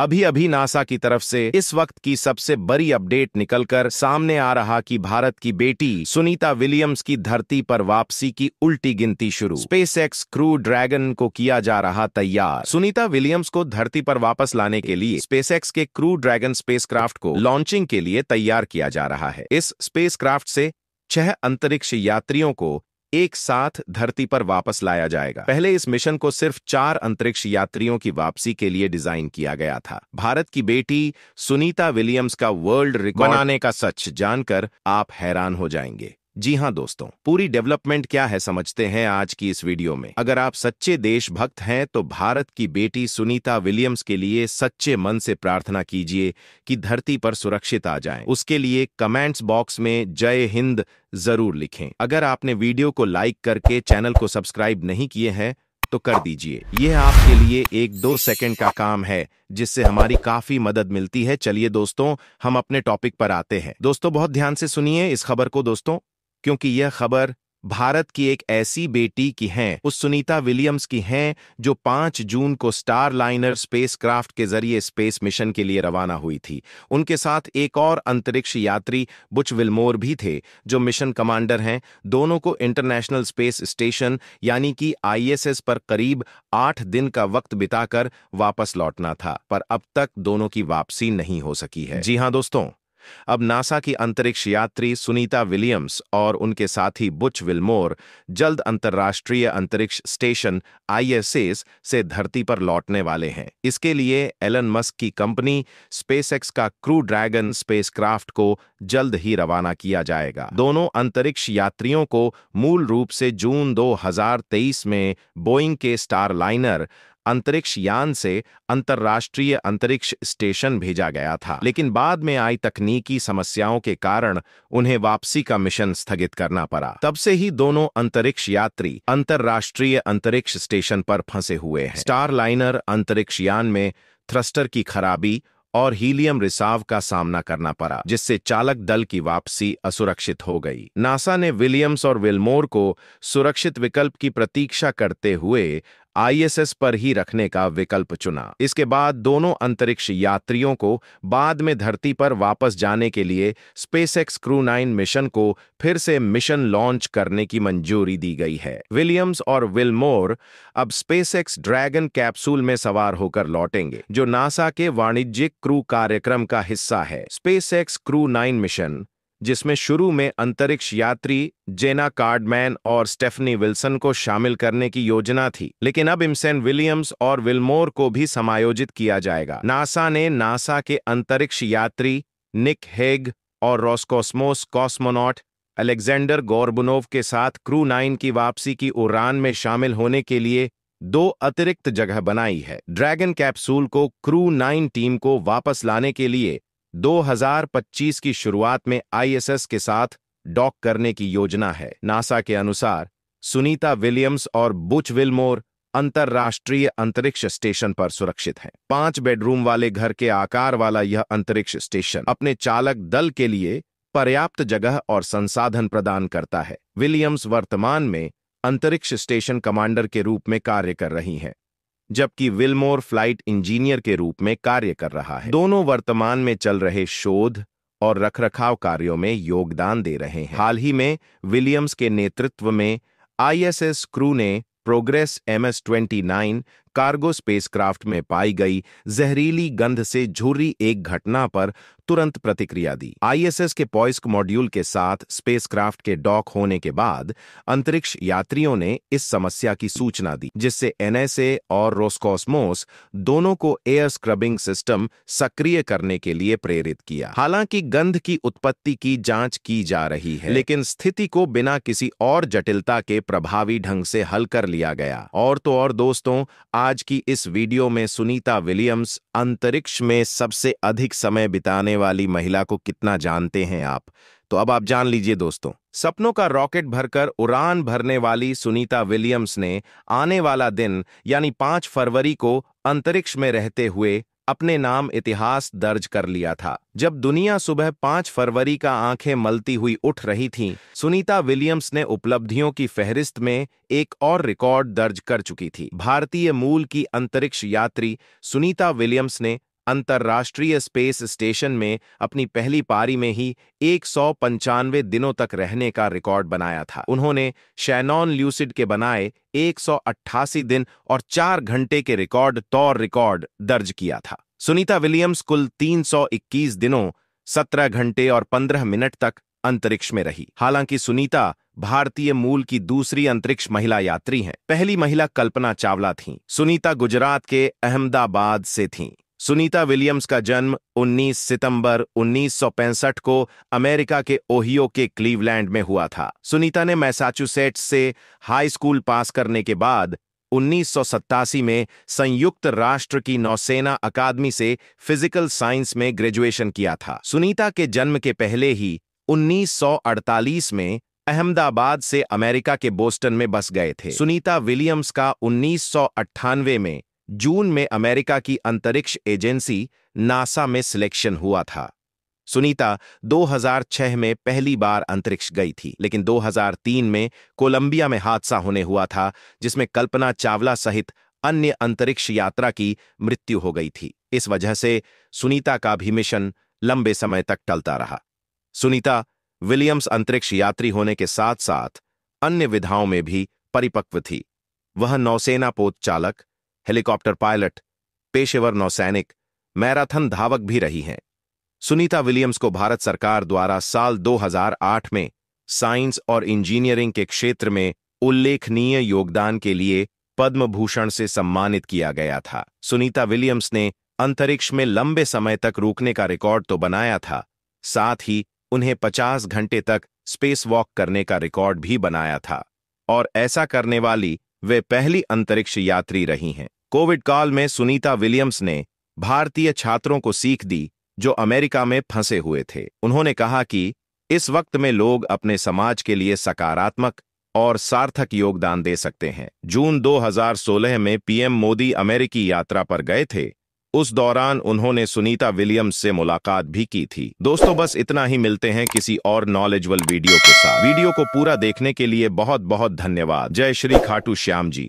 अभी अभी नासा की तरफ से इस वक्त की सबसे बड़ी अपडेट निकलकर सामने आ रहा कि भारत की बेटी सुनीता विलियम्स की धरती पर वापसी की उल्टी गिनती शुरू स्पेस एक्स क्रू ड्रैगन को किया जा रहा तैयार सुनीता विलियम्स को धरती पर वापस लाने के लिए स्पेस एक्स के क्रू ड्रैगन स्पेस को लॉन्चिंग के लिए तैयार किया जा रहा है इस स्पेस से छह अंतरिक्ष यात्रियों को एक साथ धरती पर वापस लाया जाएगा पहले इस मिशन को सिर्फ चार अंतरिक्ष यात्रियों की वापसी के लिए डिजाइन किया गया था भारत की बेटी सुनीता विलियम्स का वर्ल्ड रिकॉर्ड बनाने का सच जानकर आप हैरान हो जाएंगे जी हाँ दोस्तों पूरी डेवलपमेंट क्या है समझते हैं आज की इस वीडियो में अगर आप सच्चे देशभक्त हैं तो भारत की बेटी सुनीता विलियम्स के लिए सच्चे मन से प्रार्थना कीजिए कि धरती पर सुरक्षित आ जाएं। उसके लिए कमेंट्स बॉक्स में जय हिंद जरूर लिखें अगर आपने वीडियो को लाइक करके चैनल को सब्सक्राइब नहीं किए हैं तो कर दीजिए यह आपके लिए एक दो सेकंड का काम है जिससे हमारी काफी मदद मिलती है चलिए दोस्तों हम अपने टॉपिक पर आते हैं दोस्तों बहुत ध्यान से सुनिए इस खबर को दोस्तों क्योंकि यह खबर भारत की एक ऐसी बेटी की हैं उस सुनीता विलियम्स की हैं जो 5 जून को स्टार लाइनर स्पेसक्राफ्ट के जरिए स्पेस मिशन के लिए रवाना हुई थी उनके साथ एक और अंतरिक्ष यात्री बुच विलमोर भी थे जो मिशन कमांडर हैं दोनों को इंटरनेशनल स्पेस स्टेशन यानी कि आईएसएस पर करीब आठ दिन का वक्त बिताकर वापस लौटना था पर अब तक दोनों की वापसी नहीं हो सकी है जी हाँ दोस्तों अब नासा की अंतरिक्ष यात्री सुनीता विलियम्स और उनके साथी बुच विलमोर जल्द अंतर्राष्ट्रीय अंतरिक्ष स्टेशन आईएसएस से धरती पर लौटने वाले हैं इसके लिए एलन मस्क की कंपनी स्पेसएक्स का क्रू ड्रैगन स्पेसक्राफ्ट को जल्द ही रवाना किया जाएगा दोनों अंतरिक्ष यात्रियों को मूल रूप से जून दो में बोइंग के लाइनर अंतरिक्ष यान से अंतर्राष्ट्रीय अंतरिक्ष स्टेशन भेजा गया था लेकिन बाद में आई तकनीकी समस्याओं के कारण उन्हें वापसी का मिशन स्थगित करना पड़ा तब से ही दोनों अंतरिक्ष यात्री अंतर्राष्ट्रीय अंतरिक्ष स्टेशन पर फंसे हुए हैं लाइनर अंतरिक्ष यान में थ्रस्टर की खराबी और हीलियम रिसाव का सामना करना पड़ा जिससे चालक दल की वापसी असुरक्षित हो गई नासा ने विलियम्स और विलमोर को सुरक्षित विकल्प की प्रतीक्षा करते हुए आईएसएस पर ही रखने का विकल्प चुना इसके बाद दोनों अंतरिक्ष यात्रियों को बाद में धरती पर वापस जाने के लिए स्पेसएक्स क्रू नाइन मिशन को फिर से मिशन लॉन्च करने की मंजूरी दी गई है विलियम्स और विलमोर अब स्पेसएक्स ड्रैगन कैप्सूल में सवार होकर लौटेंगे जो नासा के वाणिज्यिक क्रू कार्यक्रम का हिस्सा है एक्स क्रू नाइन मिशन जिसमें शुरू में अंतरिक्ष यात्री जेना कार्डमैन और स्टेफनी विल्सन को शामिल करने की योजना थी लेकिन अब इमसेन विलियम्स और विलमोर को भी समायोजित किया जाएगा नासा ने नासा के अंतरिक्ष यात्री निक हेग और रॉस्कोस्मोस कॉस्मोनॉट अलेक्जेंडर गौरबुनोव के साथ क्रू नाइन की वापसी की उड़ान में शामिल होने के लिए दो अतिरिक्त जगह बनाई है ड्रैगन कैप्सूल को क्रू नाइन टीम को वापस लाने के लिए 2025 की शुरुआत में आईएसएस के साथ डॉक करने की योजना है नासा के अनुसार सुनीता विलियम्स और बुच विलमोर अंतर्राष्ट्रीय अंतरिक्ष स्टेशन पर सुरक्षित हैं। पांच बेडरूम वाले घर के आकार वाला यह अंतरिक्ष स्टेशन अपने चालक दल के लिए पर्याप्त जगह और संसाधन प्रदान करता है विलियम्स वर्तमान में अंतरिक्ष स्टेशन कमांडर के रूप में कार्य कर रही हैं जबकि विलमोर फ्लाइट इंजीनियर के रूप में कार्य कर रहा है दोनों वर्तमान में चल रहे शोध और रखरखाव कार्यों में योगदान दे रहे हैं हाल ही में विलियम्स के नेतृत्व में आईएसएस क्रू ने प्रोग्रेस एमएस 29 कार्गो स्पेसक्राफ्ट में पाई गई जहरीली गंध से झुर्री एक घटना पर तुरंत प्रतिक्रिया दी आईएसएस के पॉइस्क मॉड्यूल के साथ स्पेसक्राफ्ट के डॉक होने के बाद अंतरिक्ष यात्रियों ने इस समस्या की सूचना दी जिससे एनएसए और रोस्कोसमोस दोनों को एयर स्क्रबिंग सिस्टम सक्रिय करने के लिए प्रेरित किया हालांकि गंध की उत्पत्ति की जांच की जा रही है लेकिन स्थिति को बिना किसी और जटिलता के प्रभावी ढंग से हल कर लिया गया और तो और दोस्तों आज की इस वीडियो में सुनीता विलियम्स अंतरिक्ष में सबसे अधिक समय बिताने वाली महिला को कितना जानते हैं आप तो अब आप जान लीजिए दोस्तों सपनों का रॉकेट भरकर उड़ान भरने वाली सुनीता विलियम्स ने आने वाला दिन यानी 5 फरवरी को अंतरिक्ष में रहते हुए अपने नाम इतिहास दर्ज कर लिया था जब दुनिया सुबह पाँच फरवरी का आंखें मलती हुई उठ रही थीं, सुनीता विलियम्स ने उपलब्धियों की फहरिस्त में एक और रिकॉर्ड दर्ज कर चुकी थी भारतीय मूल की अंतरिक्ष यात्री सुनीता विलियम्स ने अंतर्राष्ट्रीय स्पेस स्टेशन में अपनी पहली पारी में ही एक दिनों तक रहने का रिकॉर्ड बनाया था उन्होंने शैनॉन ल्यूसिड के बनाए अट्ठासी दिन और चार घंटे के रिकॉर्ड तौर रिकॉर्ड दर्ज किया था सुनीता विलियम्स कुल 321 दिनों 17 घंटे और 15 मिनट तक अंतरिक्ष में रही हालांकि सुनीता भारतीय मूल की दूसरी अंतरिक्ष महिला यात्री हैं पहली महिला कल्पना चावला थीं सुनीता गुजरात के अहमदाबाद से थीं सुनीता विलियम्स का जन्म 19 सितंबर 1965 को अमेरिका के ओहियो के क्लीवलैंड में हुआ था सुनीता ने मैसाचुसेट्स से हाई स्कूल पास करने के बाद उन्नीस में संयुक्त राष्ट्र की नौसेना अकादमी से फिजिकल साइंस में ग्रेजुएशन किया था सुनीता के जन्म के पहले ही 1948 में अहमदाबाद से अमेरिका के बोस्टन में बस गए थे सुनीता विलियम्स का उन्नीस में जून में अमेरिका की अंतरिक्ष एजेंसी नासा में सिलेक्शन हुआ था सुनीता 2006 में पहली बार अंतरिक्ष गई थी लेकिन 2003 में कोलंबिया में हादसा होने हुआ था जिसमें कल्पना चावला सहित अन्य अंतरिक्ष यात्रा की मृत्यु हो गई थी इस वजह से सुनीता का भी मिशन लंबे समय तक टलता रहा सुनीता विलियम्स अंतरिक्ष यात्री होने के साथ साथ अन्य विधाओं में भी परिपक्व थी वह नौसेना पोत चालक हेलीकॉप्टर पायलट पेशेवर नौसैनिक मैराथन धावक भी रही हैं सुनीता विलियम्स को भारत सरकार द्वारा साल 2008 में साइंस और इंजीनियरिंग के क्षेत्र में उल्लेखनीय योगदान के लिए पद्म भूषण से सम्मानित किया गया था सुनीता विलियम्स ने अंतरिक्ष में लंबे समय तक रुकने का रिकॉर्ड तो बनाया था साथ ही उन्हें 50 घंटे तक स्पेस वॉक करने का रिकॉर्ड भी बनाया था और ऐसा करने वाली वे पहली अंतरिक्ष यात्री रही हैं कोविड काल में सुनीता विलियम्स ने भारतीय छात्रों को सीख दी जो अमेरिका में फंसे हुए थे उन्होंने कहा कि इस वक्त में लोग अपने समाज के लिए सकारात्मक और सार्थक योगदान दे सकते हैं जून 2016 में पीएम मोदी अमेरिकी यात्रा पर गए थे उस दौरान उन्होंने सुनीता विलियम्स से मुलाकात भी की थी दोस्तों बस इतना ही मिलते हैं किसी और नॉलेजबल वीडियो के साथ वीडियो को पूरा देखने के लिए बहुत बहुत धन्यवाद जय श्री खाटू श्याम जी